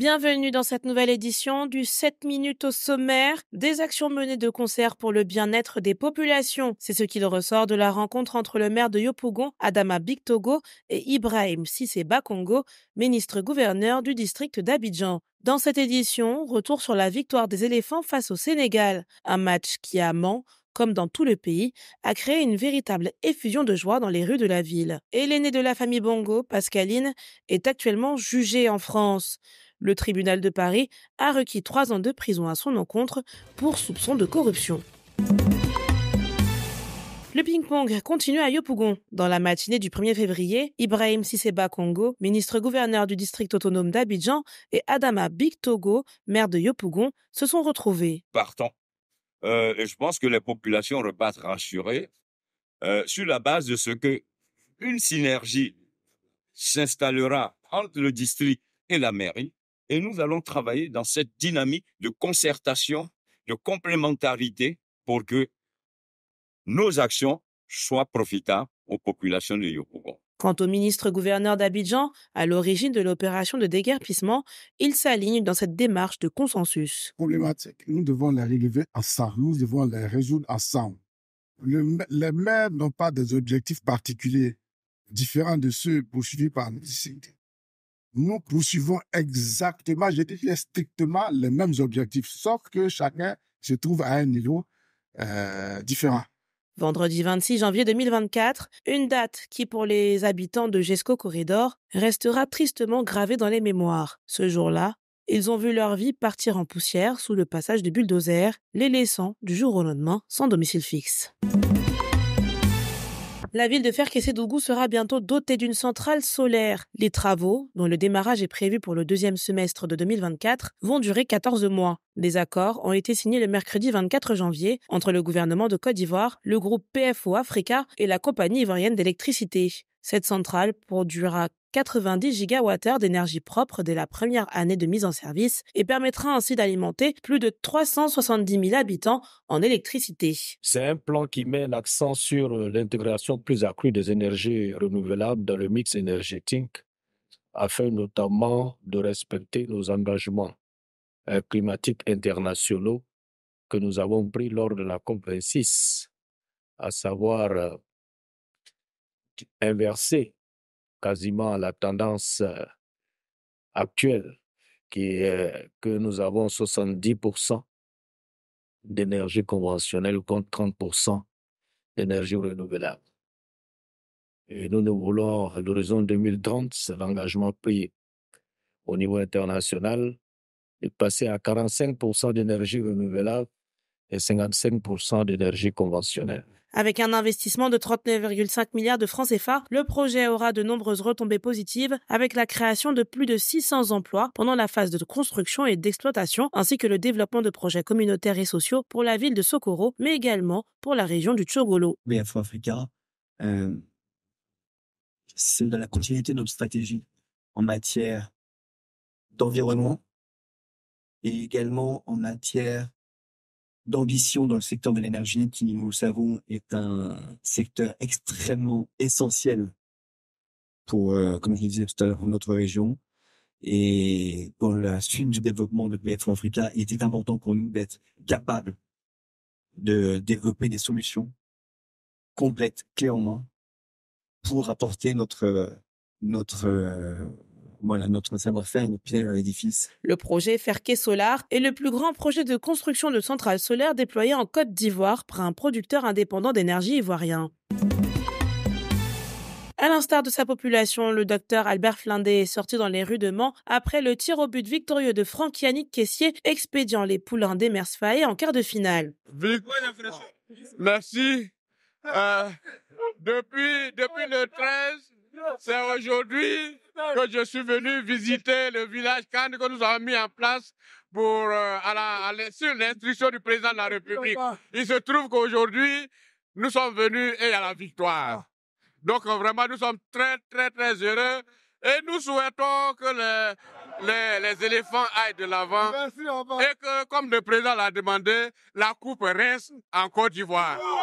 Bienvenue dans cette nouvelle édition du 7 minutes au sommaire des actions menées de concert pour le bien-être des populations. C'est ce qu'il ressort de la rencontre entre le maire de Yopougon, Adama togo et Ibrahim Sissé Bakongo, ministre-gouverneur du district d'Abidjan. Dans cette édition, retour sur la victoire des éléphants face au Sénégal, un match qui a Mans, comme dans tout le pays, a créé une véritable effusion de joie dans les rues de la ville. Et l'aînée de la famille Bongo, Pascaline, est actuellement jugée en France. Le tribunal de Paris a requis trois ans de prison à son encontre pour soupçon de corruption. Le ping-pong continue à Yopougon. Dans la matinée du 1er février, Ibrahim Siseba Kongo, ministre-gouverneur du district autonome d'Abidjan, et Adama Big Togo, maire de Yopougon, se sont retrouvés. Partant. Euh, je pense que les populations repartent rassurées euh, sur la base de ce que une synergie s'installera entre le district et la mairie et nous allons travailler dans cette dynamique de concertation, de complémentarité pour que nos actions soient profitables aux populations de Yopougon. Quant au ministre-gouverneur d'Abidjan, à l'origine de l'opération de déguerpissement, il s'aligne dans cette démarche de consensus. Problématique, nous devons les relever ensemble, nous devons les résoudre ensemble. les maires n'ont pas des objectifs particuliers, différents de ceux poursuivis par les nous poursuivons exactement, je dirais strictement les mêmes objectifs, sauf que chacun se trouve à un niveau euh, différent. Vendredi 26 janvier 2024, une date qui pour les habitants de Gesco Corridor restera tristement gravée dans les mémoires. Ce jour-là, ils ont vu leur vie partir en poussière sous le passage du bulldozer, les laissant du jour au lendemain sans domicile fixe. La ville de Ferquessé-Dougou sera bientôt dotée d'une centrale solaire. Les travaux, dont le démarrage est prévu pour le deuxième semestre de 2024, vont durer 14 mois. Des accords ont été signés le mercredi 24 janvier entre le gouvernement de Côte d'Ivoire, le groupe PFO Africa et la compagnie ivoirienne d'électricité. Cette centrale produira 90 gigawattheures d'énergie propre dès la première année de mise en service et permettra ainsi d'alimenter plus de 370 000 habitants en électricité. C'est un plan qui met l'accent sur euh, l'intégration plus accrue des énergies renouvelables dans le mix énergétique afin notamment de respecter nos engagements euh, climatiques internationaux que nous avons pris lors de la COP26, à savoir euh, inverser quasiment la tendance euh, actuelle, qui est euh, que nous avons 70% d'énergie conventionnelle contre 30% d'énergie renouvelable. Et nous, nous voulons, à l'horizon 2030, c'est l'engagement pris au niveau international, de passer à 45% d'énergie renouvelable et 55% d'énergie conventionnelle. Avec un investissement de 39,5 milliards de francs CFA, le projet aura de nombreuses retombées positives avec la création de plus de 600 emplois pendant la phase de construction et d'exploitation ainsi que le développement de projets communautaires et sociaux pour la ville de Socorro mais également pour la région du Tchogolo. BFO Africa, euh, c'est de la continuité de notre stratégie en matière d'environnement et également en matière d'ambition dans le secteur de l'énergie qui, nous le savons, est un secteur extrêmement essentiel pour, euh, comme je disais notre région. Et pour la suite du développement de BF Africa, il était important pour nous d'être capables de développer des solutions complètes, clés en main, pour apporter notre, euh, notre, euh, voilà, notre savoir-faire, l'édifice. Le projet Ferquet Solar est le plus grand projet de construction de centrales solaires déployé en Côte d'Ivoire par un producteur indépendant d'énergie ivoirien. À l'instar de sa population, le docteur Albert Flindé est sorti dans les rues de Mans après le tir au but victorieux de Franck Yannick Caissier, expédiant les poulains des Faye en quart de finale. Merci. Euh, depuis, depuis le 13, c'est aujourd'hui que je suis venu visiter le village Cannes que nous avons mis en place pour, euh, à la, sur l'instruction du président de la République. Il se trouve qu'aujourd'hui, nous sommes venus et à la victoire. Ah. Donc euh, vraiment, nous sommes très, très, très heureux et nous souhaitons que les, les, éléphants aillent de l'avant et que, comme le président l'a demandé, la coupe reste en Côte d'Ivoire. Oh.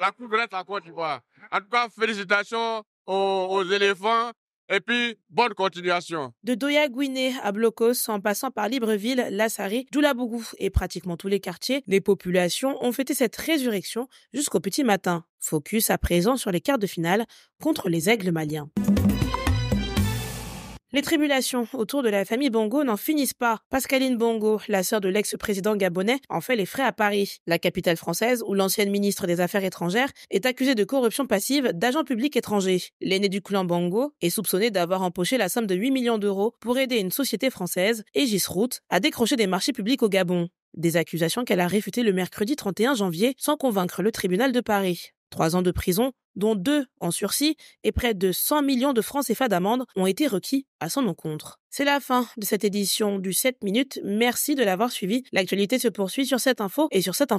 La coupe reste en Côte d'Ivoire. En tout cas, félicitations aux éléphants et puis, bonne continuation. De Guinée à Blocos, en passant par Libreville, Lassari, Doulabougou et pratiquement tous les quartiers, les populations ont fêté cette résurrection jusqu'au petit matin. Focus à présent sur les quarts de finale contre les aigles maliens. Les tribulations autour de la famille Bongo n'en finissent pas. Pascaline Bongo, la sœur de l'ex-président gabonais, en fait les frais à Paris, la capitale française où l'ancienne ministre des Affaires étrangères est accusée de corruption passive d'agents publics étrangers. L'aînée du clan Bongo est soupçonné d'avoir empoché la somme de 8 millions d'euros pour aider une société française, Aegis Route, à décrocher des marchés publics au Gabon. Des accusations qu'elle a réfutées le mercredi 31 janvier sans convaincre le tribunal de Paris. Trois ans de prison, dont deux en sursis, et près de 100 millions de francs CFA d'amende ont été requis à son encontre. C'est la fin de cette édition du 7 minutes. Merci de l'avoir suivi. L'actualité se poursuit sur cette info et sur cette